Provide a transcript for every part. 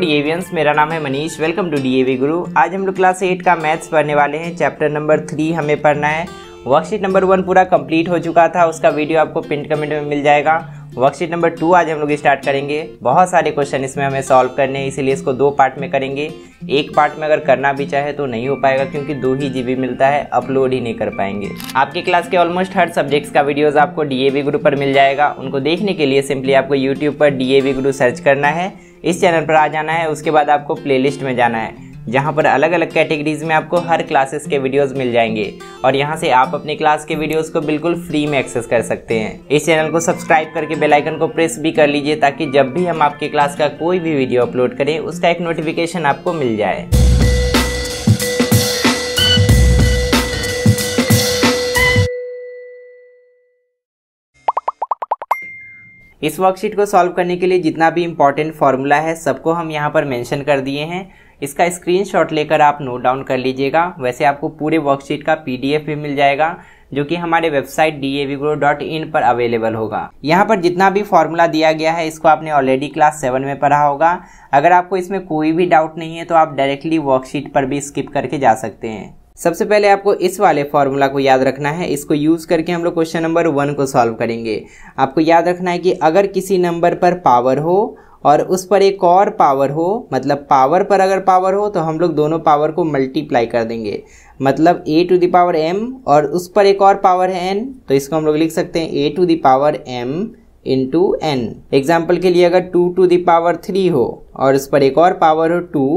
डीएवियंस मेरा नाम है मनीष वेलकम टू डीएवी गुरु आज हम लोग क्लास एट का मैथ्स पढ़ने वाले हैं चैप्टर नंबर थ्री हमें पढ़ना है वर्कशीट नंबर वन पूरा कंप्लीट हो चुका था उसका वीडियो आपको पिंट कमेंट में मिल जाएगा वर्कशीट नंबर टू आज हम लोग स्टार्ट करेंगे बहुत सारे क्वेश्चन इसमें हमें सॉल्व करने हैं इसीलिए इसको दो पार्ट में करेंगे एक पार्ट में अगर करना भी चाहे तो नहीं हो पाएगा क्योंकि दो ही जीबी मिलता है अपलोड ही नहीं कर पाएंगे आपके क्लास के ऑलमोस्ट हर सब्जेक्ट्स का वीडियोस आपको डीएवी ग्रुप पर मिल जाएगा उनको देखने के लिए सिंपली आपको यूट्यूब पर डीएवी ग्रुप सर्च करना है इस चैनल पर आ जाना है उसके बाद आपको प्ले में जाना है जहाँ पर अलग अलग कैटेगरीज में आपको हर क्लासेस के वीडियोस मिल जाएंगे और यहाँ से आप अपने क्लास के वीडियोस को बिल्कुल फ्री में एक्सेस कर सकते हैं इस चैनल को सब्सक्राइब करके बेल आइकन को प्रेस भी कर लीजिए ताकि जब भी हम आपके क्लास का कोई भी वीडियो अपलोड करें उसका एक नोटिफिकेशन आपको मिल जाए इस वर्कशीट को सॉल्व करने के लिए जितना भी इम्पॉर्टेंट फार्मूला है सबको हम यहाँ पर मेंशन कर दिए हैं इसका स्क्रीनशॉट लेकर आप नोट डाउन कर लीजिएगा वैसे आपको पूरे वर्कशीट का पीडीएफ भी मिल जाएगा जो कि हमारे वेबसाइट डी पर अवेलेबल होगा यहाँ पर जितना भी फॉर्मूला दिया गया है इसको आपने ऑलरेडी क्लास सेवन में पढ़ा होगा अगर आपको इसमें कोई भी डाउट नहीं है तो आप डायरेक्टली वर्कशीट पर भी स्किप करके जा सकते हैं सबसे पहले आपको इस वाले फॉर्मूला को याद रखना है इसको यूज़ करके हम लोग क्वेश्चन नंबर वन को सॉल्व करेंगे आपको याद रखना है कि अगर किसी नंबर पर पावर हो और उस पर एक और पावर हो मतलब पावर पर अगर पावर हो तो हम लोग दोनों पावर को मल्टीप्लाई कर देंगे मतलब a to the power m और उस पर एक और पावर है एन तो इसको हम लोग लिख सकते हैं a to the power m into n example के लिए अगर two to the power three हो और उस पर एक और पावर हो टू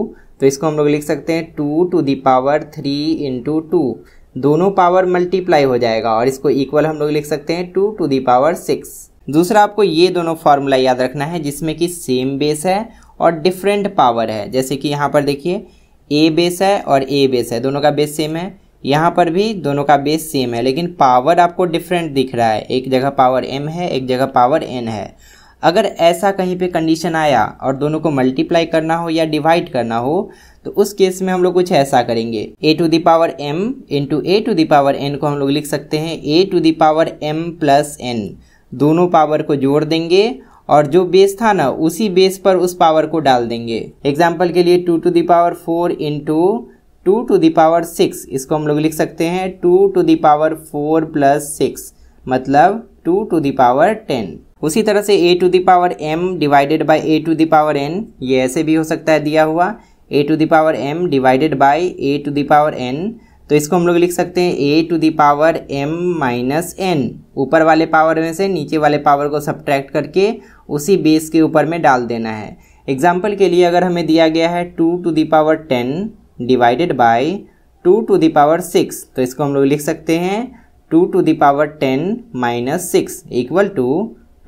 तो इसको हम लोग लिख सकते हैं two to the power three into two दोनों पावर मल्टीप्लाई हो जाएगा और इसको इक्वल हम लोग लिख सकते हैं टू टू दावर सिक्स दूसरा आपको ये दोनों फार्मूला याद रखना है जिसमें कि सेम बेस है और डिफरेंट पावर है जैसे कि यहाँ पर देखिए ए बेस है और ए बेस है दोनों का बेस सेम है यहाँ पर भी दोनों का बेस सेम है लेकिन पावर आपको डिफरेंट दिख रहा है एक जगह पावर एम है एक जगह पावर एन है अगर ऐसा कहीं पे कंडीशन आया और दोनों को मल्टीप्लाई करना हो या डिवाइड करना हो तो उस केस में हम लोग कुछ ऐसा करेंगे a to the power m into a to the power n को हम लोग लिख सकते हैं a to the power m plus n दोनों पावर को जोड़ देंगे और जो बेस था ना उसी बेस पर उस पावर को डाल देंगे एग्जाम्पल के लिए two to the power four into two to the power six इसको हम लोग लिख सकते हैं two to the power four plus six मतलब टू टू दावर टेन उसी तरह से a to the power m divided by a to the power n ये ऐसे भी हो सकता है दिया हुआ a to the power m divided by a to power n तो इसको हम लोग लिख सकते हैं a to the power m minus n ऊपर वाले पावर में से नीचे वाले पावर को सब्ट्रैक्ट करके उसी बेस के ऊपर में डाल देना है एग्जाम्पल के लिए अगर हमें दिया गया है two to the power ten divided by two to power six तो इसको हम लोग लिख सकते हैं two to the power ten minus six equal to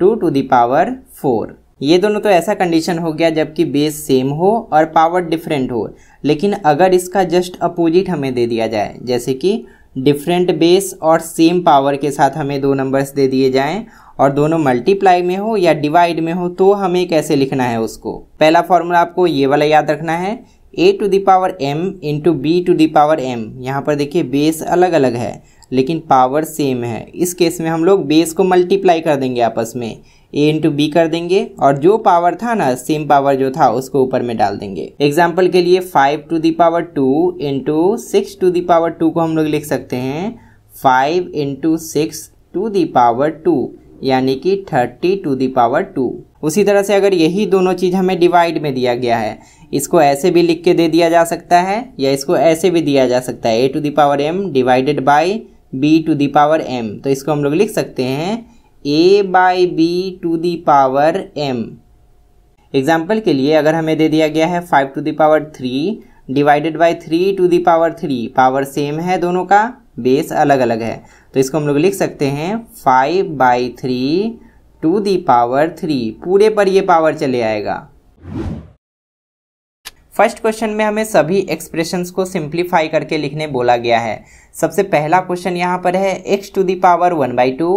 two to the power four ये दोनों तो ऐसा कंडीशन हो गया जबकि बेस सेम हो और पावर डिफरेंट हो लेकिन अगर इसका जस्ट अपोजिट हमें दे दिया जाए जैसे कि डिफरेंट बेस और सेम पावर के साथ हमें दो नंबर्स दे दिए जाएं और दोनों मल्टीप्लाई में हो या डिवाइड में हो तो हमें कैसे लिखना है उसको पहला फॉर्मूला आपको ये वाला याद रखना है a to the power m into b to the power m यहाँ पर देखिए बेस अलग अलग है लेकिन पावर सेम है इस केस में हम लोग बेस को मल्टीप्लाई कर देंगे आपस में ए इंटू बी कर देंगे और जो पावर था ना सेम पावर जो था उसको ऊपर में डाल देंगे एग्जाम्पल के लिए five to the power two into six to the power two को हम लोग लिख सकते हैं five into six to the power two यानी कि थर्टी टू दावर टू उसी तरह से अगर यही दोनों चीज़ हमें डिवाइड में दिया गया है इसको ऐसे भी लिख के दे दिया जा सकता है या इसको ऐसे भी दिया जा सकता है a to the power m divided by b to the power m तो इसको हम लोग लिख सकते हैं a by b to the power m example के लिए अगर हमें दे दिया गया है five to the power three divided by three to the power three power same है दोनों का बेस अलग अलग है तो इसको हम लोग लिख सकते हैं five by three to the power three पूरे पर ये पावर चले आएगा फर्स्ट क्वेश्चन में हमें सभी एक्सप्रेशंस को सिंप्लीफाई करके लिखने बोला गया है सबसे पहला क्वेश्चन यहाँ पर है x to the power one by two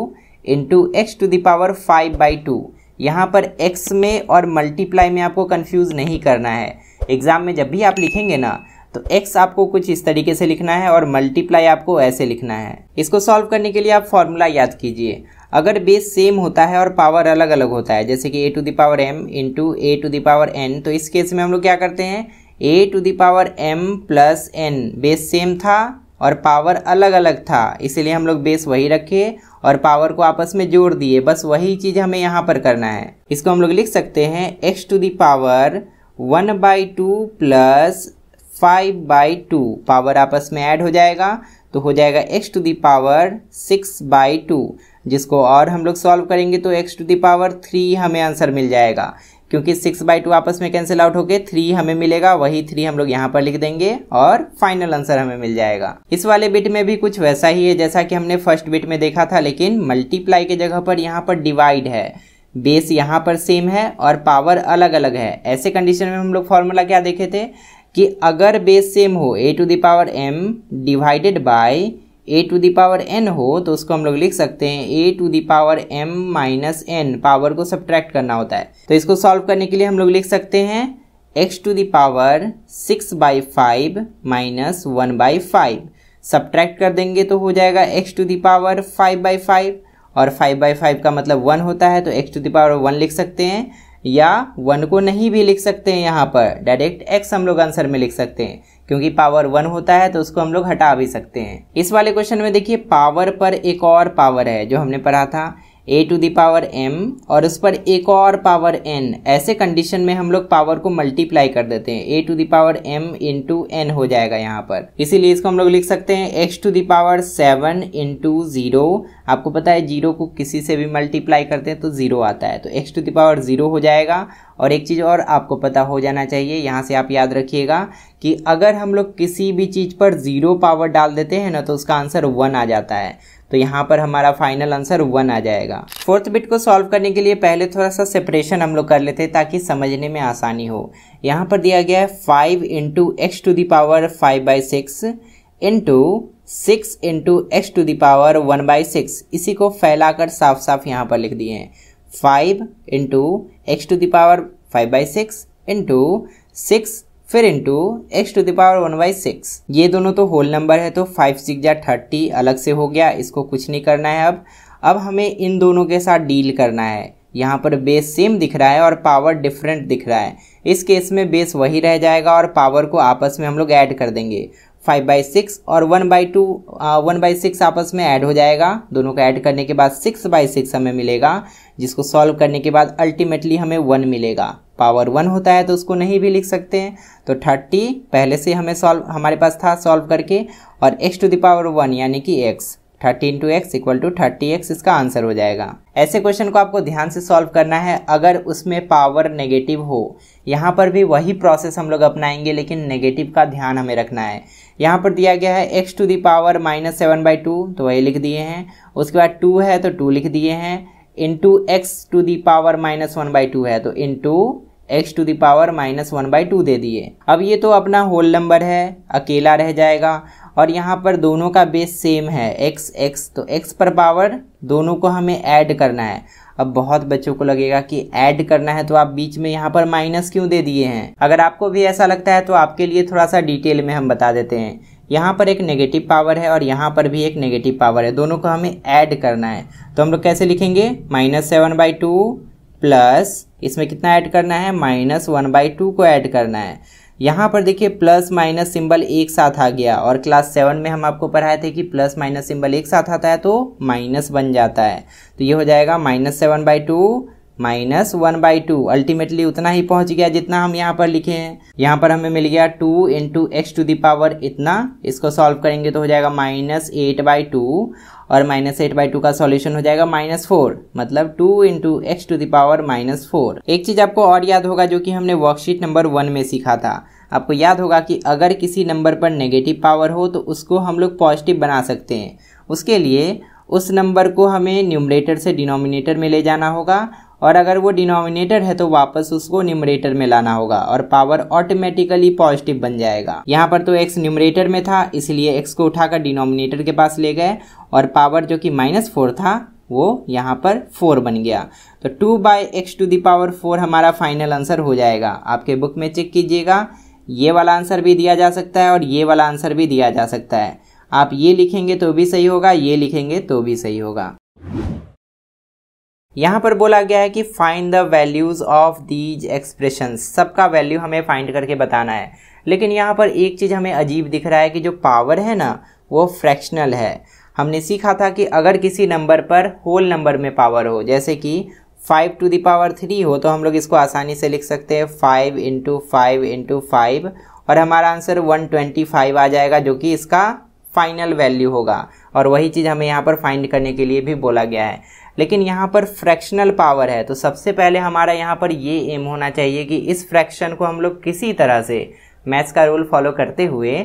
into x to the power five by two यहाँ पर एक्स में और मल्टीप्लाई में आपको कन्फ्यूज़ नहीं करना है एग्ज़ाम में जब भी आप लिखेंगे ना तो x आपको कुछ इस तरीके से लिखना है और मल्टीप्लाई आपको ऐसे लिखना है इसको सॉल्व करने के लिए आप फॉर्मूला याद कीजिए अगर बेस सेम होता है और पावर अलग अलग होता है जैसे कि a to the power m into a to the power n तो इस केस में हम लोग क्या करते हैं a to the power m plus n base same था और पावर अलग अलग था इसीलिए हम लोग बेस वही रखे और पावर को आपस में जोड़ दिए बस वही चीज़ हमें यहाँ पर करना है इसको हम लोग लिख सकते हैं x to the power one by two plus five by two power आपस में ऐड हो जाएगा तो हो जाएगा x to the power six by two जिसको और हम लोग सॉल्व करेंगे तो एक्स टू दावर थ्री हमें आंसर मिल जाएगा क्योंकि सिक्स बाई टू आपस में कैंसिल आउट होके थ्री हमें मिलेगा वही थ्री हम लोग यहाँ पर लिख देंगे और फाइनल आंसर हमें मिल जाएगा इस वाले बिट में भी कुछ वैसा ही है जैसा कि हमने फर्स्ट बिट में देखा था लेकिन मल्टीप्लाई के जगह पर यहाँ पर डिवाइड है बेस यहाँ पर सेम है और पावर अलग अलग है ऐसे कंडीशन में हम लोग फॉर्मूला क्या देखे थे कि अगर बेस सेम हो a to the power m divided by a to the power n हो तो उसको हम लोग लिख सकते हैं a to the power m minus n power को सब्ट्रैक्ट करना होता है तो इसको सॉल्व करने के लिए हम लोग लिख सकते हैं x to the power six by five minus one by five subtract कर देंगे तो हो जाएगा x to the power five by five और फाइव बाई फाइव का मतलब वन होता है तो एक्स टू दावर वन लिख सकते हैं या वन को नहीं भी लिख सकते हैं यहाँ पर डायरेक्ट एक्स हम लोग आंसर में लिख सकते हैं क्योंकि पावर वन होता है तो उसको हम लोग हटा भी सकते हैं इस वाले क्वेश्चन में देखिए पावर पर एक और पावर है जो हमने पढ़ा था ए टू पावर एम और उस पर एक और पावर एन ऐसे कंडीशन में हम लोग पावर को मल्टीप्लाई कर देते हैं a to power m into n हो जाएगा यहाँ पर इसीलिए इसको हम लोग लिख सकते हैं x to the power seven into zero आपको पता है जीरो को किसी से भी मल्टीप्लाई करते हैं तो ज़ीरो आता है तो एक्स टू दावर ज़ीरो हो जाएगा और एक चीज़ और आपको पता हो जाना चाहिए यहाँ से आप याद रखिएगा कि अगर हम लोग किसी भी चीज़ पर ज़ीरो पावर डाल देते हैं ना तो उसका आंसर वन आ जाता है तो यहाँ पर हमारा फाइनल आंसर वन आ जाएगा फोर्थ बिट को सॉल्व करने के लिए पहले थोड़ा सा सेपरेशन हम लोग कर लेते हैं ताकि समझने में आसानी हो यहाँ पर दिया गया है five into x to the power five by six into six into x to the power one by six इसी को फैलाकर साफ साफ यहाँ पर लिख दिए हैं five into x to the power five by six into six फिर into x to the power one by six ये दोनों तो होल नंबर है तो फाइव सिक्स या थर्टी अलग से हो गया इसको कुछ नहीं करना है अब अब हमें इन दोनों के साथ डील करना है यहाँ पर बेस सेम दिख रहा है और पावर डिफरेंट दिख रहा है इस केस में बेस वही रह जाएगा और पावर को आपस में हम लोग ऐड कर देंगे फाइव बाई सिक्स और one by two one by six आपस में ऐड हो जाएगा दोनों को ऐड करने के बाद सिक्स बाई सिक्स हमें मिलेगा जिसको सॉल्व करने के बाद अल्टीमेटली हमें वन मिलेगा पावर वन होता है तो उसको नहीं भी लिख सकते हैं तो थर्टी पहले से हमें सॉल्व हमारे पास था सॉल्व करके और एक्स टू दावर वन यानी कि x thirty into x equal to thirty x इसका आंसर हो जाएगा ऐसे क्वेश्चन को आपको ध्यान से सॉल्व करना है अगर उसमें पावर नेगेटिव हो यहाँ पर भी वही प्रोसेस हम लोग अपनाएंगे लेकिन नेगेटिव का ध्यान हमें रखना है यहाँ पर दिया गया है x to the power minus seven by two तो वही लिख दिए हैं उसके बाद टू है तो टू लिख दिए हैं into x to the power minus one by two है तो into x to the power minus one by two दे दिए अब ये तो अपना होल नंबर है अकेला रह जाएगा और यहाँ पर दोनों का बेस सेम है एक्स एक्स तो एक्स पर पावर दोनों को हमें ऐड करना है अब बहुत बच्चों को लगेगा कि ऐड करना है तो आप बीच में यहाँ पर माइनस क्यों दे दिए हैं अगर आपको भी ऐसा लगता है तो आपके लिए थोड़ा सा डिटेल में हम बता देते हैं यहाँ पर एक नेगेटिव पावर है और यहाँ पर भी एक नेगेटिव पावर है दोनों को हमें ऐड करना है तो हम लोग कैसे लिखेंगे minus seven by two plus इसमें कितना ऐड करना है माइनस वन बाई टू को ऐड करना है यहाँ पर देखिए प्लस माइनस सिंबल एक साथ आ गया और क्लास सेवन में हम आपको पढ़ाए थे कि प्लस माइनस सिंबल एक साथ आता है तो माइनस बन जाता है तो ये हो जाएगा minus seven by two minus one by two ultimately उतना ही पहुंच गया जितना हम यहाँ पर लिखे हैं यहाँ पर हमें मिल गया two into x to the power इतना इसको सॉल्व करेंगे तो हो जाएगा माइनस एट बाई टू और माइनस एट बाई टू का सॉल्यूशन हो जाएगा माइनस फोर मतलब two into x to the power minus four एक चीज़ आपको और याद होगा जो कि हमने वर्कशीट नंबर वन में सीखा था आपको याद होगा कि अगर किसी नंबर पर नेगेटिव पावर हो तो उसको हम लोग पॉजिटिव बना सकते हैं उसके लिए उस नंबर को हमें न्यूमरेटर से डिनोमिनेटर में ले जाना होगा और अगर वो डिनोमिनेटर है तो वापस उसको न्यूमरेटर में लाना होगा और पावर ऑटोमेटिकली पॉजिटिव बन जाएगा यहाँ पर तो एक्स न्यूमरेटर में था इसलिए एक्स को उठाकर डिनोमिनेटर के पास ले गए और पावर जो कि माइनस फोर था वो यहाँ पर फोर बन गया तो two by x to the power four हमारा फाइनल आंसर हो जाएगा आपके बुक में चेक कीजिएगा ये वाला आंसर भी दिया जा सकता है और ये वाला आंसर भी दिया जा सकता है आप ये लिखेंगे तो भी सही होगा ये लिखेंगे तो भी सही होगा यहाँ पर बोला गया है कि find the values of these expression सबका वैल्यू हमें फाइंड करके बताना है लेकिन यहाँ पर एक चीज़ हमें अजीब दिख रहा है कि जो पावर है ना वो फ्रैक्शनल है हमने सीखा था कि अगर किसी नंबर पर होल नंबर में पावर हो जैसे कि फाइव टू दावर थ्री हो तो हम लोग इसको आसानी से लिख सकते हैं five into five into five और हमारा आंसर वन ट्वेंटी फाइव आ जाएगा जो कि इसका फाइनल वैल्यू होगा और वही चीज़ हमें यहाँ पर फाइंड करने के लिए भी बोला गया है लेकिन यहाँ पर फ्रैक्शनल पावर है तो सबसे पहले हमारा यहाँ पर ये एम होना चाहिए कि इस फ्रैक्शन को हम लोग किसी तरह से मैथ्स का रूल फॉलो करते हुए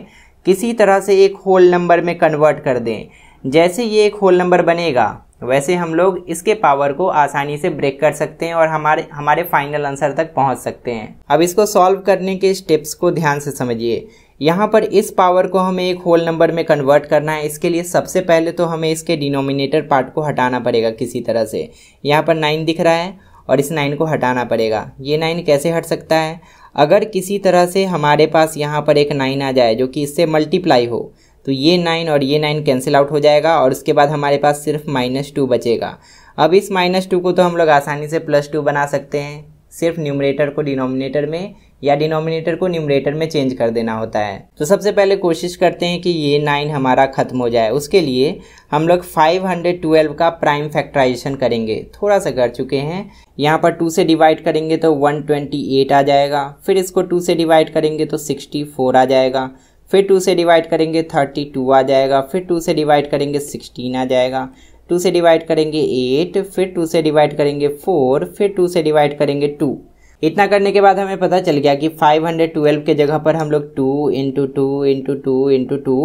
किसी तरह से एक होल नंबर में कन्वर्ट कर दें जैसे ये एक होल नंबर बनेगा वैसे हम लोग इसके पावर को आसानी से ब्रेक कर सकते हैं और हमारे हमारे फाइनल आंसर तक पहुंच सकते हैं अब इसको सॉल्व करने के स्टेप्स को ध्यान से समझिए यहाँ पर इस पावर को हमें एक होल नंबर में कन्वर्ट करना है इसके लिए सबसे पहले तो हमें इसके डिनोमिनेटर पार्ट को हटाना पड़ेगा किसी तरह से यहाँ पर नाइन दिख रहा है और इस नाइन को हटाना पड़ेगा ये नाइन कैसे हट सकता है अगर किसी तरह से हमारे पास यहाँ पर एक नाइन आ जाए जो कि इससे मल्टीप्लाई हो तो ये नाइन और ये नाइन कैंसिल आउट हो जाएगा और उसके बाद हमारे पास सिर्फ माइनस टू बचेगा अब इस माइनस टू को तो हम लोग आसानी से प्लस टू बना सकते हैं सिर्फ न्यूमरेटर को डिनोमिनेटर में या डिनोमिनेटर को न्यूमरेटर में चेंज कर देना होता है तो सबसे पहले कोशिश करते हैं कि ये नाइन हमारा ख़त्म हो जाए उसके लिए हम लोग 512 का प्राइम फैक्टराइजेशन करेंगे थोड़ा सा कर चुके हैं यहाँ पर टू से डिवाइड करेंगे तो 128 आ जाएगा फिर इसको टू से डिवाइड करेंगे तो 64 आ जाएगा फिर टू से डिवाइड करेंगे 32 आ जाएगा फिर टू से डिवाइड करेंगे 16 आ जाएगा टू से डिवाइड करेंगे एट फिर टू से डिवाइड करेंगे फोर फिर टू से डिवाइड करेंगे टू इतना करने के बाद हमें पता चल गया कि 512 के जगह पर हम लोग two into two into two into two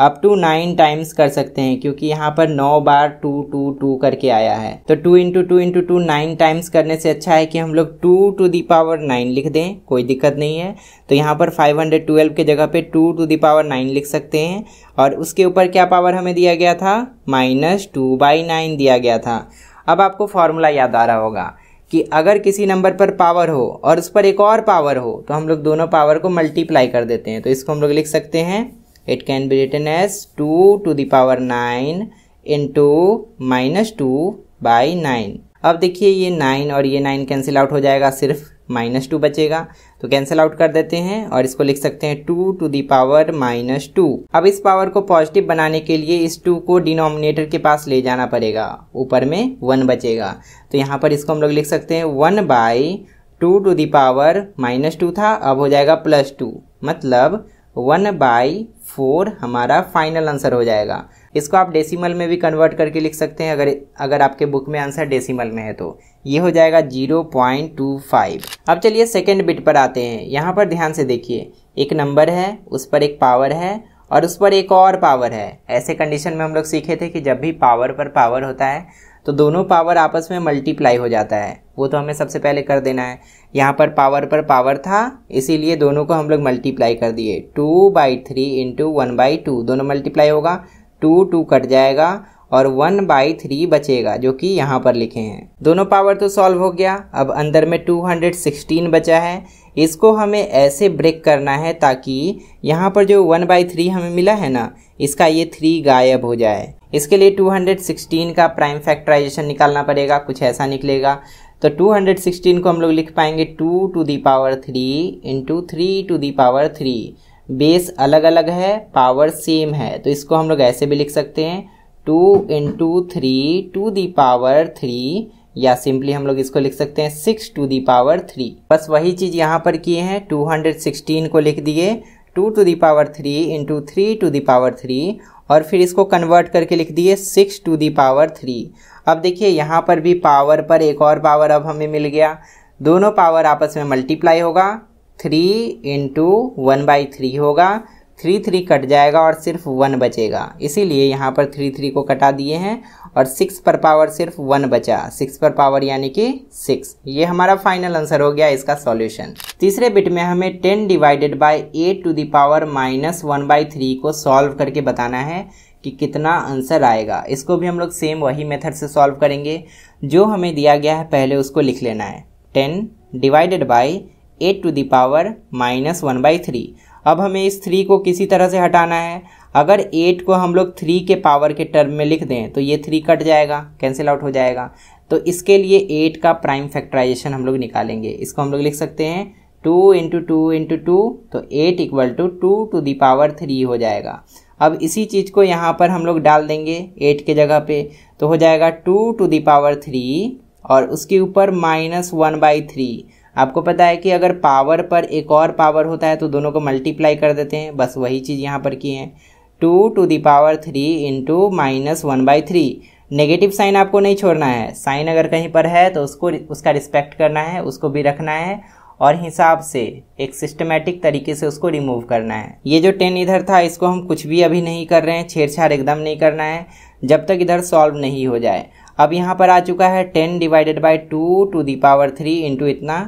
up to nine times कर सकते हैं क्योंकि यहाँ पर नौ बार टू टू टू करके आया है तो two into two into two nine times करने से अच्छा है कि हम लोग two to the power nine लिख दें कोई दिक्कत नहीं है तो यहाँ पर 512 के जगह पे two to the power nine लिख सकते हैं और उसके ऊपर क्या पावर हमें दिया गया था माइनस टू बाई नाइन दिया गया था अब आपको फॉर्मूला याद आ रहा होगा कि अगर किसी नंबर पर पावर हो और उस पर एक और पावर हो तो हम लोग दोनों पावर को मल्टीप्लाई कर देते हैं तो इसको हम लोग लिख सकते हैं it can be written as two to the power nine in two minus two by nine अब देखिए ये नाइन और ये नाइन कैंसिल आउट हो जाएगा सिर्फ माइनस टू बचेगा तो कैंसिल आउट कर देते हैं और इसको लिख सकते हैं two to the power minus two अब इस पावर को पॉजिटिव बनाने के लिए इस टू को डिनोमिनेटर के पास ले जाना पड़ेगा ऊपर में वन बचेगा तो यहाँ पर इसको हम लोग लिख सकते हैं one by two to the power minus two था अब हो जाएगा प्लस टू मतलब वन बाई फोर हमारा फाइनल आंसर हो जाएगा इसको आप डेसिमल में भी कन्वर्ट करके लिख सकते हैं अगर अगर आपके बुक में आंसर डेसिमल में है तो ये हो जाएगा जीरो पॉइंट टू फाइव अब चलिए सेकेंड बिट पर आते हैं यहाँ पर ध्यान से देखिए एक नंबर है उस पर एक पावर है और उस पर एक और पावर है ऐसे कंडीशन में हम लोग सीखे थे कि जब भी पावर पर पावर होता है तो दोनों पावर आपस में मल्टीप्लाई हो जाता है वो तो हमें सबसे पहले कर देना है यहाँ पर पावर पर पावर था इसीलिए दोनों को हम लोग मल्टीप्लाई कर दिए two by three into one by two दोनों मल्टीप्लाई होगा टू टू कट जाएगा और वन बाई थ्री बचेगा जो कि यहाँ पर लिखे हैं दोनों पावर तो सॉल्व हो गया अब अंदर में टू हंड्रेड सिक्सटीन बचा है इसको हमें ऐसे ब्रेक करना है ताकि यहाँ पर जो वन बाई थ्री हमें मिला है ना इसका ये थ्री गायब हो जाए इसके लिए टू हंड्रेड सिक्सटीन का प्राइम फैक्टराइजेशन निकालना पड़ेगा कुछ ऐसा निकलेगा तो टू हंड्रेड सिक्सटीन को हम लोग लिख पाएंगे two to the power three into three to the power three base अलग अलग है पावर सेम है तो इसको हम लोग ऐसे भी लिख सकते हैं two into three to the power three या सिंपली हम लोग इसको लिख सकते हैं six to the power three बस वही चीज़ यहाँ पर किए हैं टू हंड्रेड सिक्सटीन को लिख दिए two to the power three into three to the power three और फिर इसको कन्वर्ट करके लिख दिए six to the power three अब देखिए यहाँ पर भी पावर पर एक और पावर अब हमें मिल गया दोनों पावर आपस में मल्टीप्लाई होगा three into one by three होगा थ्री थ्री कट जाएगा और सिर्फ वन बचेगा इसीलिए यहाँ पर थ्री थ्री को कटा दिए हैं और सिक्स पर पावर सिर्फ वन बचा सिक्स पर पावर यानी कि सिक्स ये हमारा फाइनल आंसर हो गया इसका सॉल्यूशन तीसरे बिट में हमें ten divided by eight to the power minus one by three को सॉल्व करके बताना है कि कितना आंसर आएगा इसको भी हम लोग सेम वही मेथड से सॉल्व करेंगे जो हमें दिया गया है पहले उसको लिख लेना है ten divided by eight to power minus one by three अब हमें इस थ्री को किसी तरह से हटाना है अगर एट को हम लोग थ्री के पावर के टर्म में लिख दें तो ये थ्री कट जाएगा कैंसिल आउट हो जाएगा तो इसके लिए एट का प्राइम फैक्टराइजेशन हम लोग निकालेंगे इसको हम लोग लिख सकते हैं two into two into two तो eight equal to two to the power three हो जाएगा अब इसी चीज़ को यहाँ पर हम लोग डाल देंगे एट के जगह पे तो हो जाएगा टू टू दावर थ्री और उसके ऊपर माइनस वन बाई थ्री आपको पता है कि अगर पावर पर एक और पावर होता है तो दोनों को मल्टीप्लाई कर देते हैं बस वही चीज़ यहाँ पर की है two to the power three into minus one by three negative sign आपको नहीं छोड़ना है साइन अगर कहीं पर है तो उसको उसका रिस्पेक्ट करना है उसको भी रखना है और हिसाब से एक सिस्टमेटिक तरीके से उसको रिमूव करना है ये जो टेन इधर था इसको हम कुछ भी अभी नहीं कर रहे हैं छेड़छाड़ एकदम नहीं करना है जब तक इधर सॉल्व नहीं हो जाए अब यहाँ पर आ चुका है ten divided by two to the power three into इतना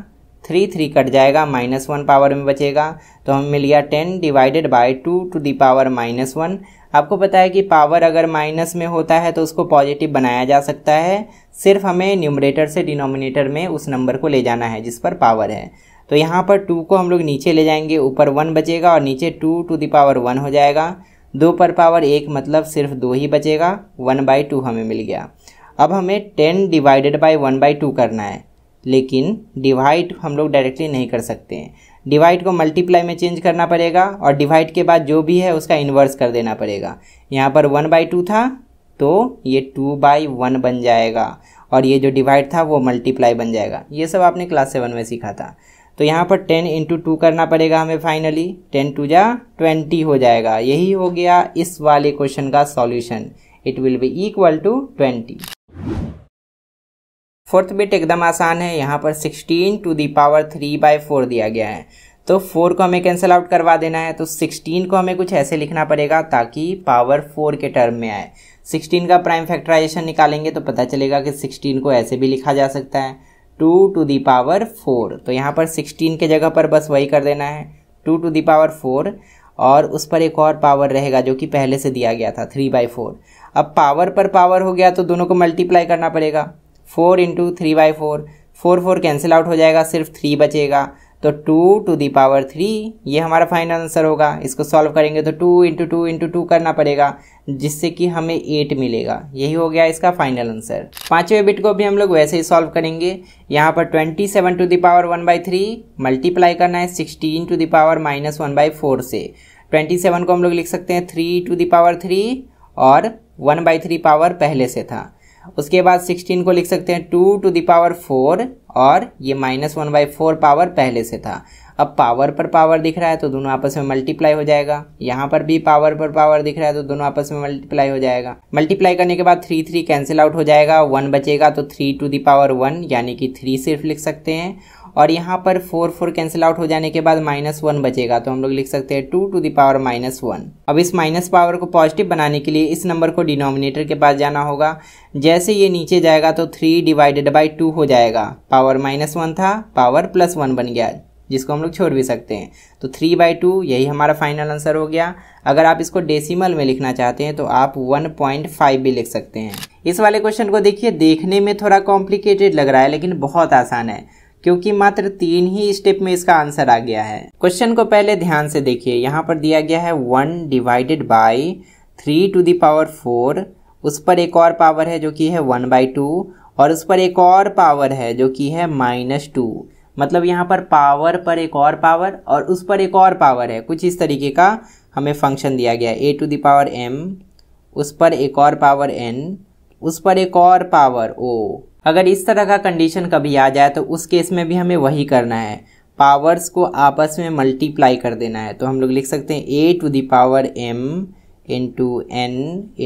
थ्री थ्री कट जाएगा माइनस वन पावर में बचेगा तो हमें मिल गया ten divided by two to the power minus one आपको पता है कि पावर अगर माइनस में होता है तो उसको पॉजिटिव बनाया जा सकता है सिर्फ हमें न्यूमरेटर से डिनोमिनेटर में उस नंबर को ले जाना है जिस पर पावर है तो यहाँ पर टू को हम लोग नीचे ले जाएंगे ऊपर वन बचेगा और नीचे टू टू दावर वन हो जाएगा दो पर पावर एक मतलब सिर्फ दो ही बचेगा वन बाई टू हमें मिल गया अब हमें ten divided by one by two करना है लेकिन डिवाइड हम लोग डायरेक्टली नहीं कर सकते हैं डिवाइड को मल्टीप्लाई में चेंज करना पड़ेगा और डिवाइड के बाद जो भी है उसका इन्वर्स कर देना पड़ेगा यहाँ पर वन बाई टू था तो ये टू बाई वन बन जाएगा और ये जो डिवाइड था वो मल्टीप्लाई बन जाएगा ये सब आपने क्लास सेवन में सीखा था तो यहाँ पर टेन इंटू टू करना पड़ेगा हमें फाइनली टेन टू जा ट्वेंटी हो जाएगा यही हो गया इस वाले क्वेश्चन का solution it will be equal to twenty fourth bit एकदम आसान है यहाँ पर sixteen to the power three by four दिया गया है तो फोर को हमें कैंसिल आउट करवा देना है तो सिक्सटीन को हमें कुछ ऐसे लिखना पड़ेगा ताकि पावर फोर के टर्म में आए सिक्सटीन का प्राइम फैक्टराइजेशन निकालेंगे तो पता चलेगा कि सिक्सटीन को ऐसे भी लिखा जा सकता है two to the power four तो यहाँ पर सिक्सटीन के जगह पर बस वही कर देना है two to the power four और उस पर एक और पावर रहेगा जो कि पहले से दिया गया था थ्री बाई फोर अब पावर पर पावर हो गया तो दोनों को मल्टीप्लाई करना पड़ेगा four into three by four four four cancel out हो जाएगा सिर्फ थ्री बचेगा तो two to the power three ये हमारा फाइनल आंसर होगा इसको सॉल्व करेंगे तो two into two into two करना पड़ेगा जिससे कि हमें एट मिलेगा यही हो गया इसका फाइनल आंसर पाँचवें बिट को भी हम लोग वैसे ही सॉल्व करेंगे यहाँ पर twenty seven to the power one by three multiply करना है sixteen to the power minus one by four से ट्वेंटी सेवन को हम लोग लिख सकते हैं three to the power three और वन बाई थ्री पावर पहले से था उसके बाद सिक्सटीन को लिख सकते हैं टू टू दावर फोर और ये minus one by four power पहले से था अब पावर पर पावर दिख रहा है तो दोनों आपस में मल्टीप्लाई हो जाएगा यहाँ पर भी पावर पर पावर दिख रहा है तो दोनों आपस में मल्टीप्लाई हो जाएगा मल्टीप्लाई करने के बाद थ्री थ्री कैंसिल आउट हो जाएगा वन बचेगा तो थ्री टू दावर वन यानी कि थ्री सिर्फ लिख सकते हैं और यहाँ पर फोर फोर कैंसिल आउट हो जाने के बाद माइनस वन बचेगा तो हम लोग लिख सकते हैं two to the power minus one अब इस माइनस पावर को पॉजिटिव बनाने के लिए इस नंबर को डिनोमिनेटर के पास जाना होगा जैसे ये नीचे जाएगा तो थ्री डिवाइडेड बाई टू हो जाएगा पावर माइनस वन था पावर प्लस वन बन गया जिसको हम लोग छोड़ भी सकते हैं तो थ्री बाई टू यही हमारा फाइनल आंसर हो गया अगर आप इसको डेसिमल में लिखना चाहते हैं तो आप 1.5 भी लिख सकते हैं इस वाले क्वेश्चन को देखिए देखने में थोड़ा कॉम्प्लिकेटेड लग रहा है लेकिन बहुत आसान है क्योंकि मात्र तीन ही स्टेप में इसका आंसर आ गया है क्वेश्चन को पहले ध्यान से देखिए यहाँ पर दिया गया है one divided by three to the power four उस पर एक और पावर है जो कि है वन बाई टू और उस पर एक और पावर है जो कि है माइनस टू मतलब यहाँ पर पावर पर एक और पावर और उस पर एक और पावर है कुछ इस तरीके का हमें फंक्शन दिया गया है ए टू दावर एम उस पर एक और पावर एन उस पर एक और पावर ओ अगर इस तरह का कंडीशन कभी आ जाए तो उस केस में भी हमें वही करना है पावर्स को आपस में मल्टीप्लाई कर देना है तो हम लोग लिख सकते हैं a to the power m into n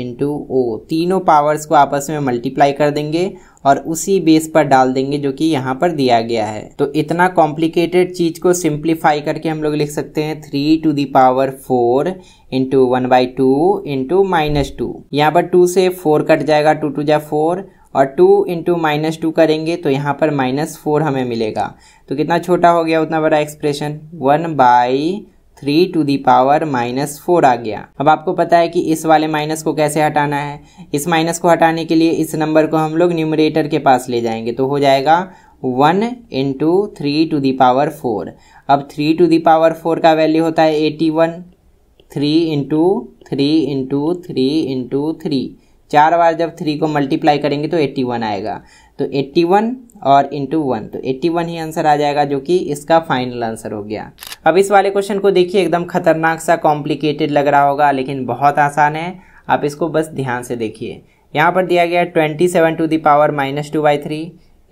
into o तीनों पावर्स को आपस में मल्टीप्लाई कर देंगे और उसी बेस पर डाल देंगे जो कि यहाँ पर दिया गया है तो इतना कॉम्प्लिकेटेड चीज को सिंप्लीफाई करके हम लोग लिख सकते हैं three to the power four into one by two into minus two यहाँ पर टू से फोर कट जाएगा टू टू जा फोर और टू इंटू माइनस टू करेंगे तो यहाँ पर माइनस फोर हमें मिलेगा तो कितना छोटा हो गया उतना बड़ा expression one by three to the power minus four आ गया अब आपको पता है कि इस वाले माइनस को कैसे हटाना है इस माइनस को हटाने के लिए इस नंबर को हम लोग न्यूमरेटर के पास ले जाएंगे तो हो जाएगा one into three to the power four अब three to the power four का वैल्यू होता है eighty one three into three into three into three चार बार जब थ्री को मल्टीप्लाई करेंगे तो एट्टी वन आएगा तो एट्टी वन और इंटू वन तो एट्टी वन ही आंसर आ जाएगा जो कि इसका फाइनल आंसर हो गया अब इस वाले क्वेश्चन को देखिए एकदम खतरनाक सा कॉम्प्लिकेटेड लग रहा होगा लेकिन बहुत आसान है आप इसको बस ध्यान से देखिए यहाँ पर दिया गया twenty seven to the power minus two by three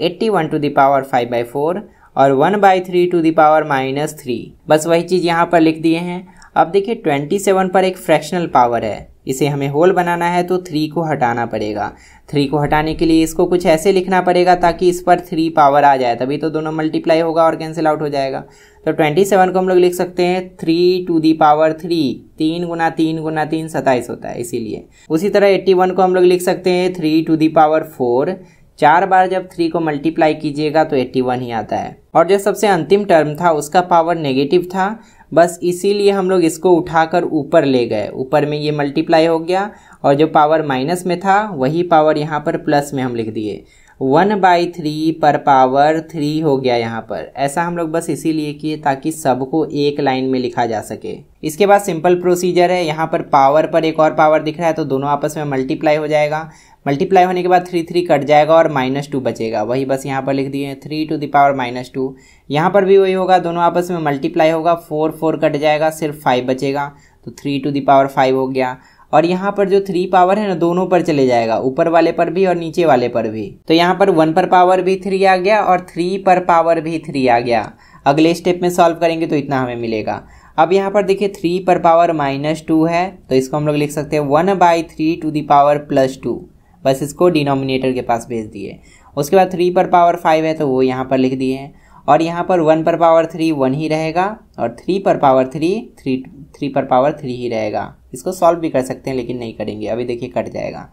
eighty one to the power five by four और one by three to the power minus three बस वही चीज़ यहाँ पर लिख दिए हैं अब देखिए ट्वेंटी सेवन पर एक फ्रैक्शनल पावर है इसे हमें होल बनाना है तो थ्री को हटाना पड़ेगा थ्री को हटाने के लिए इसको कुछ ऐसे लिखना पड़ेगा ताकि इस पर थ्री पावर आ जाए तभी तो दोनों मल्टीप्लाई होगा और कैंसिल आउट हो जाएगा तो ट्वेंटी सेवन को हम लोग लिख सकते हैं three to the power three तीन गुना तीन गुना तीन सताइस होता है इसीलिए उसी तरह एट्टी वन को हम लोग लिख सकते हैं three to the power four चार बार जब थ्री को मल्टीप्लाई कीजिएगा तो एट्टी वन ही आता है और जो सबसे अंतिम टर्म था उसका पावर नेगेटिव था बस इसीलिए हम लोग इसको उठाकर ऊपर ले गए ऊपर में ये मल्टीप्लाई हो गया और जो पावर माइनस में था वही पावर यहाँ पर प्लस में हम लिख दिए वन बाई थ्री पर पावर थ्री हो गया यहाँ पर ऐसा हम लोग बस इसीलिए किए ताकि सबको एक लाइन में लिखा जा सके इसके बाद सिंपल प्रोसीजर है यहाँ पर पावर पर एक और पावर दिख रहा है तो दोनों आपस में मल्टीप्लाई हो जाएगा मल्टीप्लाई होने के बाद थ्री थ्री कट जाएगा और माइनस टू बचेगा वही बस यहाँ पर लिख दिए three to the power minus two यहाँ पर भी वही होगा दोनों आपस में मल्टीप्लाई होगा फोर फोर कट जाएगा सिर्फ फाइव बचेगा तो थ्री टू दावर फाइव हो गया और यहाँ पर जो थ्री पावर है ना दोनों पर चले जाएगा ऊपर वाले पर भी और नीचे वाले पर भी तो यहाँ पर वन पर पावर भी थ्री आ गया और थ्री पर पावर भी थ्री आ गया अगले स्टेप में सॉल्व करेंगे तो इतना हमें मिलेगा अब यहाँ पर देखिए थ्री पर पावर माइनस टू है तो इसको हम लोग लिख सकते हैं one by three to the power plus two बस इसको डिनोमिनेटर के पास भेज दिए उसके बाद थ्री पर पावर फाइव है तो वो यहाँ पर लिख दिए और यहाँ पर वन पर पावर थ्री वन ही रहेगा और थ्री पर पावर थ्री थ्री थ्री पर पावर थ्री ही रहेगा इसको सॉल्व भी कर सकते हैं लेकिन नहीं करेंगे अभी देखिए कट जाएगा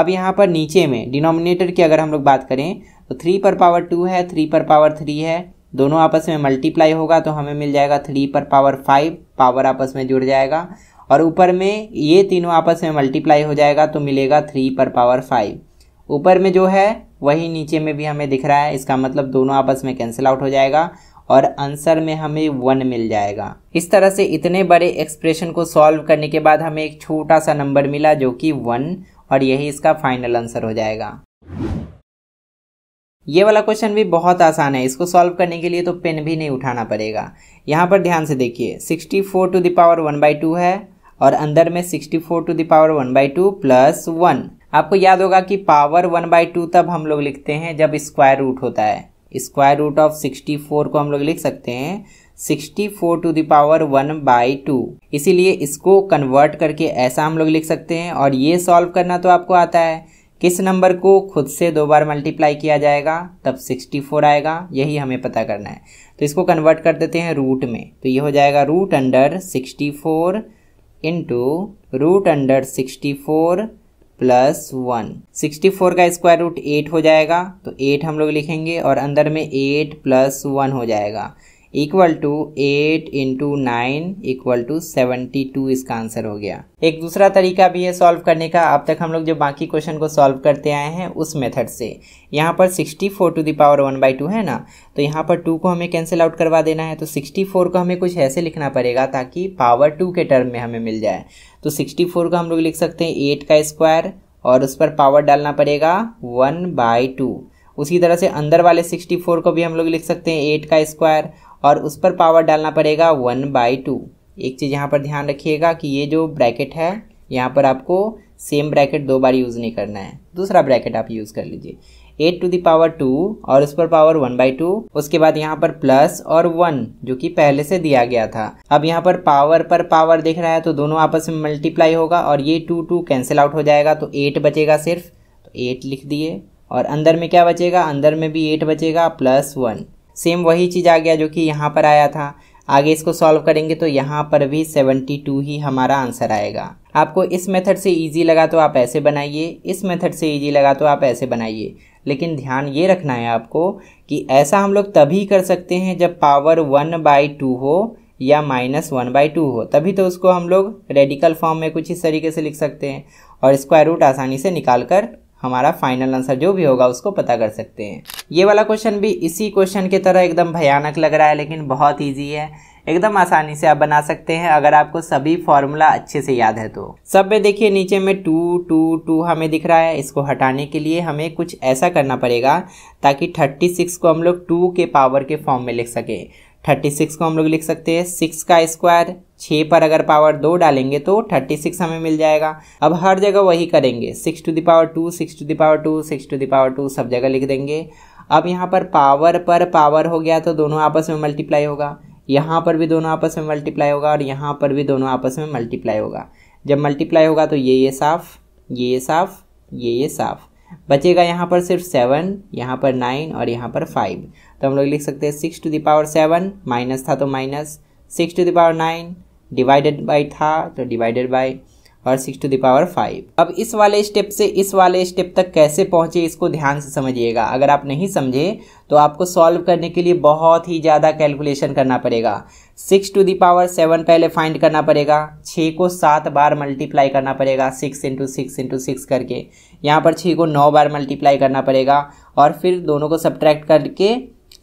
अब यहाँ पर नीचे में डिनोमिनेटर की अगर हम लोग बात करें तो थ्री पर पावर टू है थ्री पर पावर थ्री है दोनों आपस में मल्टीप्लाई होगा तो हमें मिल जाएगा थ्री पर पावर फाइव पावर आपस में जुड़ जाएगा और ऊपर में ये तीनों आपस में मल्टीप्लाई हो जाएगा तो मिलेगा थ्री पर पावर फाइव ऊपर में जो है वही नीचे में भी हमें दिख रहा है इसका मतलब दोनों आपस में कैंसिल आउट हो जाएगा और आंसर में हमें वन मिल जाएगा इस तरह से इतने बड़े एक्सप्रेशन को सॉल्व करने के बाद हमें एक छोटा सा नंबर मिला जो कि वन और यही इसका फाइनल आंसर हो जाएगा ये वाला क्वेश्चन भी बहुत आसान है इसको सॉल्व करने के लिए तो पेन भी नहीं उठाना पड़ेगा यहाँ पर ध्यान से देखिए sixty four to the power one by two है और अंदर में sixty four to the power one by two plus one आपको याद होगा कि पावर वन बाई टू तब हम लोग लिखते हैं जब स्क्वायर रूट होता है square root of sixty four को हम लोग लिख सकते हैं sixty four to the power one by two इसीलिए इसको कन्वर्ट करके ऐसा हम लोग लिख सकते हैं और ये सॉल्व करना तो आपको आता है किस नंबर को खुद से दो बार मल्टीप्लाई किया जाएगा तब सिक्सटी फोर आएगा यही हमें पता करना है तो इसको कन्वर्ट कर देते हैं रूट में तो ये हो जाएगा root under sixty four into root under sixty four plus one sixty four का स्क्वायर रूट एट हो जाएगा तो एट हम लोग लिखेंगे और अंदर में एट प्लस वन हो जाएगा equal to eight into nine equal to seventy two इसका आंसर हो गया एक दूसरा तरीका भी है सॉल्व करने का अब तक हम लोग जो बाकी क्वेश्चन को सॉल्व करते आए हैं उस मेथड से यहाँ पर sixty four to the power one by two है ना तो यहाँ पर टू को हमें कैंसिल आउट करवा देना है तो सिक्सटी फोर को हमें कुछ ऐसे लिखना पड़ेगा ताकि पावर टू के टर्म में हमें मिल जाए तो सिक्सटी फोर को हम लोग लिख सकते हैं एट का स्क्वायर और उस पर पावर डालना पड़ेगा वन बाई टू उसी तरह से अंदर वाले सिक्सटी फोर को भी हम लोग लिख सकते हैं एट का स्क्वायर और उस पर पावर डालना पड़ेगा वन बाई टू एक चीज़ यहाँ पर ध्यान रखिएगा कि ये जो ब्रैकेट है यहाँ पर आपको सेम ब्रैकेट दो बार यूज़ नहीं करना है दूसरा ब्रैकेट आप यूज़ कर लीजिए एट टू दावर टू और उस पर पावर वन बाई टू उसके बाद यहाँ पर प्लस और वन जो कि पहले से दिया गया था अब यहाँ पर पावर पर पावर दिख रहा है तो दोनों आपस में मल्टीप्लाई होगा और ये टू टू कैंसिल आउट हो जाएगा तो एट बचेगा सिर्फ तो एट लिख दिए और अंदर में क्या बचेगा अंदर में भी एट बचेगा प्लस वन सेम वही चीज़ आ गया जो कि यहाँ पर आया था आगे इसको सॉल्व करेंगे तो यहाँ पर भी 72 ही हमारा आंसर आएगा आपको इस मेथड से इजी लगा तो आप ऐसे बनाइए इस मेथड से इजी लगा तो आप ऐसे बनाइए लेकिन ध्यान ये रखना है आपको कि ऐसा हम लोग तभी कर सकते हैं जब पावर वन बाई टू हो या माइनस वन बाई टू हो तभी तो उसको हम लोग रेडिकल फॉर्म में कुछ इस तरीके से लिख सकते हैं और स्क्वायर रूट आसानी से निकाल कर हमारा फाइनल आंसर जो भी होगा उसको पता कर सकते हैं ये वाला क्वेश्चन भी इसी क्वेश्चन की तरह एकदम भयानक लग रहा है लेकिन बहुत ईजी है एकदम आसानी से आप बना सकते हैं अगर आपको सभी फॉर्मूला अच्छे से याद है तो सब में देखिए नीचे में टू टू टू हमें दिख रहा है इसको हटाने के लिए हमें कुछ ऐसा करना पड़ेगा ताकि थर्टी सिक्स को हम लोग टू के पावर के फॉर्म में लिख सकें थर्टी सिक्स को हम लोग लिख सकते हैं सिक्स का स्क्वायर छः पर अगर पावर दो डालेंगे तो थर्टी सिक्स हमें मिल जाएगा अब हर जगह वही करेंगे six to the power two six to the power two six to the power two सब जगह लिख देंगे अब यहाँ पर पावर पर पावर हो गया तो दोनों आपस में मल्टीप्लाई होगा यहाँ पर भी दोनों आपस में मल्टीप्लाई होगा और यहाँ पर भी दोनों आपस में मल्टीप्लाई होगा जब मल्टीप्लाई होगा तो ये ये साफ ये ये साफ ये ये साफ बचेगा यहाँ पर सिर्फ सेवन यहाँ पर नाइन और यहाँ पर फाइव तो हम लोग लिख सकते हैं six to the power seven minus था तो minus six to the power nine divided by था तो डिवाइडेड बाई और six to the power five अब इस वाले स्टेप से इस वाले स्टेप तक कैसे पहुँचे इसको ध्यान से समझिएगा अगर आप नहीं समझे तो आपको सॉल्व करने के लिए बहुत ही ज़्यादा कैलकुलेशन करना पड़ेगा six to the power seven पहले फाइंड करना पड़ेगा छः को सात बार मल्टीप्लाई करना पड़ेगा six into six into six करके यहाँ पर छः को नौ बार मल्टीप्लाई करना पड़ेगा और फिर दोनों को सब्ट्रैक्ट करके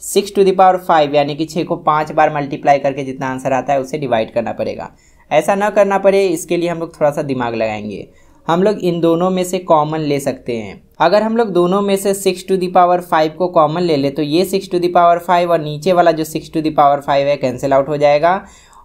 सिक्स टू दावर फाइव यानी कि छः को पाँच बार मल्टीप्लाई करके जितना आंसर आता है उसे डिवाइड करना पड़ेगा ऐसा ना करना पड़े इसके लिए हम लोग थोड़ा सा दिमाग लगाएंगे हम लोग इन दोनों में से कॉमन ले सकते हैं अगर हम लोग दोनों में से सिक्स टू पावर फाइव को कॉमन ले ले तो ये सिक्स टू पावर फाइव और नीचे वाला जो सिक्स टू पावर फाइव है कैंसिल आउट हो जाएगा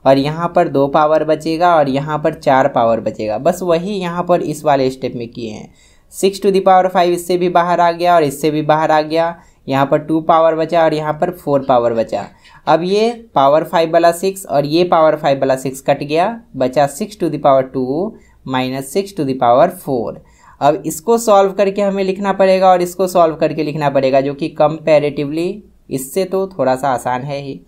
और यहाँ पर दो पावर बचेगा और यहाँ पर चार पावर बचेगा बस वही यहाँ पर इस वाले स्टेप में किए हैं सिक्स टू पावर फाइव इससे भी बाहर आ गया और इससे भी बाहर आ गया यहाँ पर टू पावर बचा और यहाँ पर फोर पावर बचा अब ये पावर फाइव वाला सिक्स और ये पावर फाइव वाला सिक्स कट गया बचा six to power two minus six to power four अब इसको सॉल्व करके हमें लिखना पड़ेगा और इसको सॉल्व करके लिखना पड़ेगा जो कि कंपेरेटिवली इससे तो थोड़ा सा आसान है ही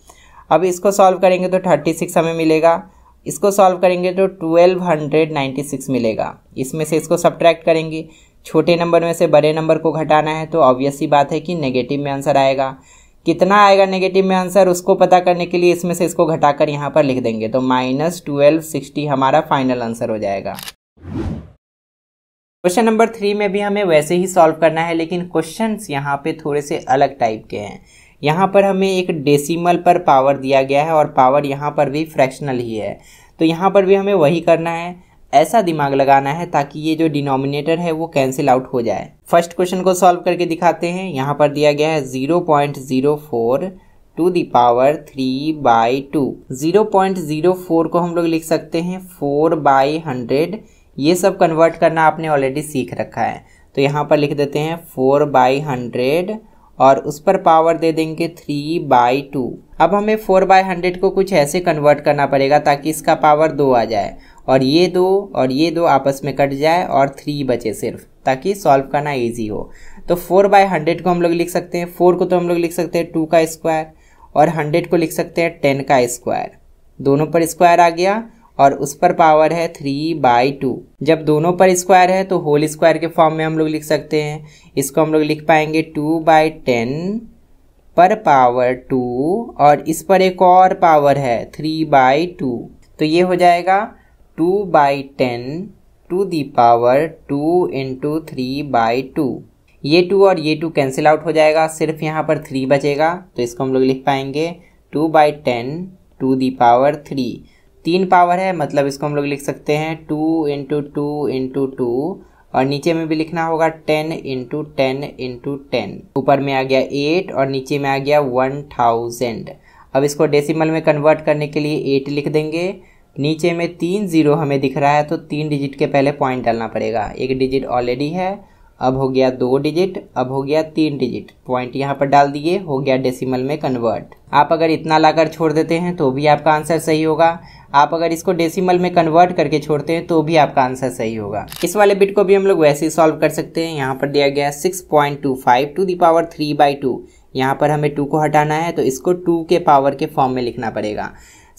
अब इसको सॉल्व करेंगे तो थर्टी सिक्स हमें मिलेगा इसको सॉल्व करेंगे तो ट्वेल्व हंड्रेड नाइन्टी सिक्स मिलेगा इसमें से इसको सब्ट्रैक्ट करेंगे छोटे नंबर में से बड़े नंबर को घटाना है तो ऑब्वियस सी बात है कि नेगेटिव में आंसर आएगा कितना आएगा नेगेटिव में आंसर उसको पता करने के लिए इसमें से इसको घटाकर यहाँ पर लिख देंगे तो माइनस ट्वेल्व सिक्सटी हमारा फाइनल आंसर हो जाएगा क्वेश्चन नंबर थ्री में भी हमें वैसे ही सॉल्व करना है लेकिन क्वेश्चन यहाँ पे थोड़े से अलग टाइप के हैं यहाँ पर हमें एक डेसिमल पर पावर दिया गया है और पावर यहाँ पर भी फ्रैक्शनल ही है तो यहाँ पर भी हमें वही करना है ऐसा दिमाग लगाना है ताकि ये जो डिनोमिनेटर है वो कैंसिल आउट हो जाए फर्स्ट क्वेश्चन को सॉल्व करके दिखाते हैं यहाँ पर दिया गया है zero point zero four to the power three by two zero point zero four को हम लोग लिख सकते हैं फोर बाई हंड्रेड ये सब कन्वर्ट करना आपने ऑलरेडी सीख रखा है तो यहाँ पर लिख देते हैं फोर बाई हंड्रेड और उस पर पावर दे देंगे थ्री बाई टू अब हमें फोर बाई हंड्रेड को कुछ ऐसे कन्वर्ट करना पड़ेगा ताकि इसका पावर दो आ जाए और ये दो और ये दो आपस में कट जाए और थ्री बचे सिर्फ ताकि सॉल्व करना ईजी हो तो फोर बाय हंड्रेड को हम लोग लिख सकते हैं फोर को तो हम लोग लिख सकते हैं टू का स्क्वायर और हंड्रेड को लिख सकते हैं टेन का स्क्वायर दोनों पर स्क्वायर आ गया और उस पर पावर है थ्री बाई टू जब दोनों पर स्क्वायर है तो होल स्क्वायर के फॉर्म में हम लोग लिख सकते हैं इसको हम लोग लिख पाएंगे टू बाई टेन पर पावर टू और इस पर एक और पावर है थ्री बाई टू तो ये हो जाएगा two by ten to the power two into three by two ये टू और ये टू कैंसिल आउट हो जाएगा सिर्फ यहाँ पर थ्री बचेगा तो इसको हम लोग लिख पाएंगे two by ten to the power three तीन पावर है मतलब इसको हम लोग लिख सकते हैं two into two into two और नीचे में भी लिखना होगा ten into ten into ten ऊपर में आ गया एट और नीचे में आ गया वन थाउजेंड अब इसको डेसिमल में कन्वर्ट करने के लिए एट लिख देंगे नीचे में तीन ज़ीरो हमें दिख रहा है तो तीन डिजिट के पहले पॉइंट डालना पड़ेगा एक डिजिट ऑलरेडी है अब हो गया दो डिजिट अब हो गया तीन डिजिट पॉइंट यहाँ पर डाल दिए हो गया डेसिमल में कन्वर्ट आप अगर इतना लाकर छोड़ देते हैं तो भी आपका आंसर सही होगा आप अगर इसको डेसिमल में कन्वर्ट करके छोड़ते हैं तो भी आपका आंसर सही होगा इस वाले बिट को भी हम लोग वैसे ही सॉल्व कर सकते हैं यहाँ पर दिया गया six point two five to the power three by two यहाँ पर हमें टू को हटाना है तो इसको टू के पावर के फॉर्म में लिखना पड़ेगा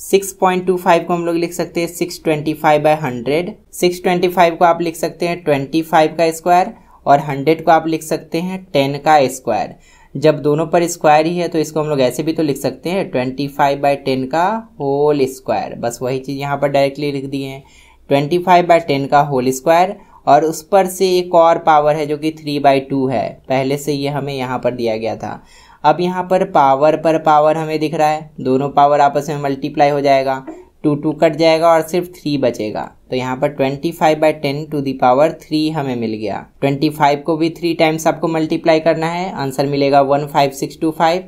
6.25 को हम लोग लिख सकते हैं 625 twenty five by hundred six को आप लिख सकते हैं 25 का स्क्वायर और 100 को आप लिख सकते हैं 10 का स्क्वायर जब दोनों पर स्क्वायर ही है तो इसको हम लोग ऐसे भी तो लिख सकते हैं 25 फाइव बाई टेन का होल स्क्वायर बस वही चीज़ यहाँ पर डायरेक्टली लिख दिए हैं 25 फाइव बाई टेन का होल स्क्वायर और उस पर से एक और पावर है जो कि थ्री बाई टू है पहले से ये हमें यहाँ पर दिया गया था अब यहाँ पर पावर पर पावर हमें दिख रहा है दोनों पावर आपस में मल्टीप्लाई हो जाएगा टू टू कट जाएगा और सिर्फ थ्री बचेगा तो यहाँ पर twenty five by ten to the power three हमें मिल गया ट्वेंटी फाइव को भी थ्री टाइम्स आपको मल्टीप्लाई करना है आंसर मिलेगा one five six two five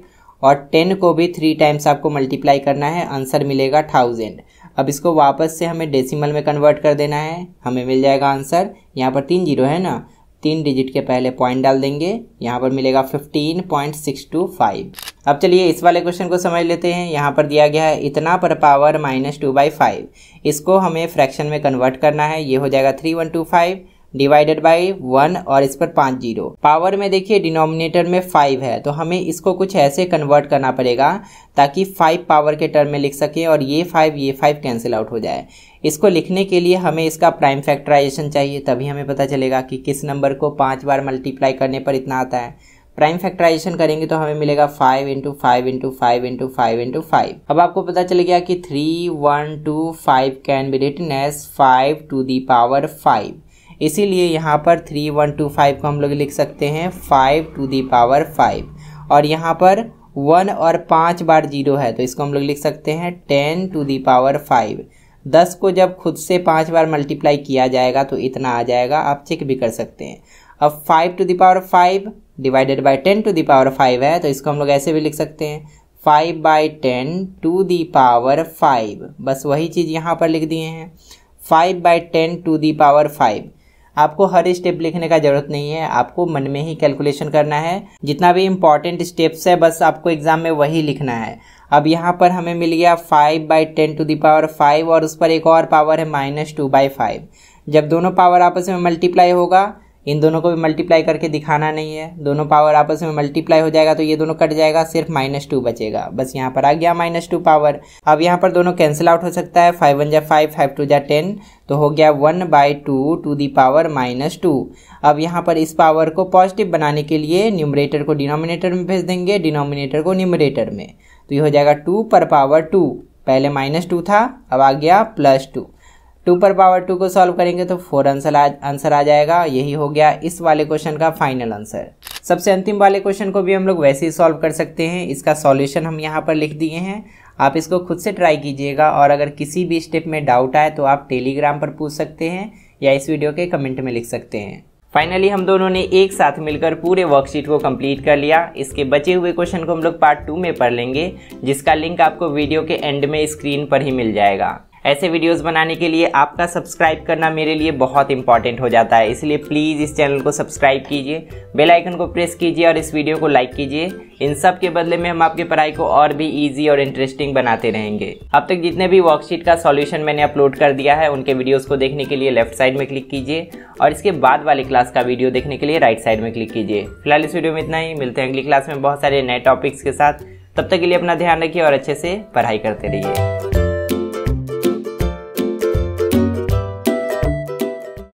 और टेन को भी थ्री टाइम्स आपको मल्टीप्लाई करना है आंसर मिलेगा थाउजेंड अब इसको वापस से हमें डेसिमल में कन्वर्ट कर देना है हमें मिल जाएगा आंसर यहाँ पर तीन जीरो है ना तीन डिजिट के पहले पॉइंट डाल देंगे यहाँ पर मिलेगा fifteen point six two five अब चलिए इस वाले क्वेश्चन को समझ लेते हैं यहाँ पर दिया गया है इतना पर power minus two by five इसको हमें फ्रैक्शन में कन्वर्ट करना है ये हो जाएगा three one two five divided by one और इस पर पाँच जीरो पावर में देखिए डिनोमिनेटर में फाइव है तो हमें इसको कुछ ऐसे कन्वर्ट करना पड़ेगा ताकि फाइव पावर के टर्म में लिख सकें और ये फाइव ये फाइव कैंसिल आउट हो जाए इसको लिखने के लिए हमें इसका प्राइम फैक्टराइजेशन चाहिए तभी हमें पता चलेगा कि किस नंबर को पाँच बार मल्टीप्लाई करने पर इतना आता है प्राइम फैक्टराइजेशन करेंगे तो हमें मिलेगा five into five into five into five into five अब आपको पता चल गया कि three one two five can be written as five to the power five इसीलिए यहाँ पर थ्री वन टू फाइव को हम लोग लिख सकते हैं five to the power five और यहाँ पर वन और पाँच बार जीरो है तो इसको हम लोग लिख सकते हैं ten to the power five दस को जब खुद से पाँच बार मल्टीप्लाई किया जाएगा तो इतना आ जाएगा आप चेक भी कर सकते हैं अब five to the power five divided by ten to power five है तो इसको हम लोग ऐसे भी लिख सकते हैं five by ten to the power five बस वही चीज़ यहाँ पर लिख दिए हैं five by ten to the power five आपको हर स्टेप लिखने का जरूरत नहीं है आपको मन में ही कैलकुलेशन करना है जितना भी इम्पॉर्टेंट स्टेप्स है बस आपको एग्जाम में वही लिखना है अब यहाँ पर हमें मिल गया five by ten to the power five और उस पर एक और पावर है माइनस टू बाई फाइव जब दोनों पावर आपस में मल्टीप्लाई होगा इन दोनों को भी मल्टीप्लाई करके दिखाना नहीं है दोनों पावर आपस में मल्टीप्लाई हो जाएगा तो ये दोनों कट जाएगा सिर्फ माइनस टू बचेगा बस यहाँ पर आ गया माइनस टू पावर अब यहाँ पर दोनों कैंसिल आउट हो सकता है फाइव वन जा फाइव फाइव टू जा टेन तो हो गया one by two to the power minus two अब यहाँ पर इस पावर को पॉजिटिव बनाने के लिए न्यूमरेटर को डिनोमिनेटर में भेज देंगे डिनोमिनेटर को न्यूमरेटर में तो ये हो जाएगा टू पर पावर टू पहले माइनस टू था अब आ गया प्लस टू टू पर पावर टू को सॉल्व करेंगे तो फोर आंसर आंसर आ जाएगा यही हो गया इस वाले क्वेश्चन का फाइनल आंसर सबसे अंतिम वाले क्वेश्चन को भी हम लोग वैसे ही सॉल्व कर सकते हैं इसका सॉल्यूशन हम यहाँ पर लिख दिए हैं आप इसको खुद से ट्राई कीजिएगा और अगर किसी भी स्टेप में डाउट आए तो आप टेलीग्राम पर पूछ सकते हैं या इस वीडियो के कमेंट में लिख सकते हैं फाइनली हम दोनों ने एक साथ मिलकर पूरे वर्कशीट को कंप्लीट कर लिया इसके बचे हुए क्वेश्चन को हम लोग पार्ट टू में पढ़ लेंगे जिसका लिंक आपको वीडियो के एंड में स्क्रीन पर ही मिल जाएगा ऐसे वीडियोस बनाने के लिए आपका सब्सक्राइब करना मेरे लिए बहुत इंपॉर्टेंट हो जाता है इसलिए प्लीज़ इस चैनल को सब्सक्राइब कीजिए बेल आइकन को प्रेस कीजिए और इस वीडियो को लाइक कीजिए इन सब के बदले में हम आपके पढ़ाई को और भी ईजी और इंटरेस्टिंग बनाते रहेंगे अब तक जितने भी वर्कशीट का सॉल्यूशन मैंने अपलोड कर दिया है उनके वीडियोज़ को देखने के लिए लेफ्ट साइड में क्लिक कीजिए और इसके बाद वाले क्लास का वीडियो देखने के लिए राइट साइड में क्लिक कीजिए फिलहाल इस वीडियो में इतना ही मिलते हैं अगली क्लास में बहुत सारे नए टॉपिक्स के साथ तब तक के लिए अपना ध्यान रखिए और अच्छे से पढ़ाई करते रहिए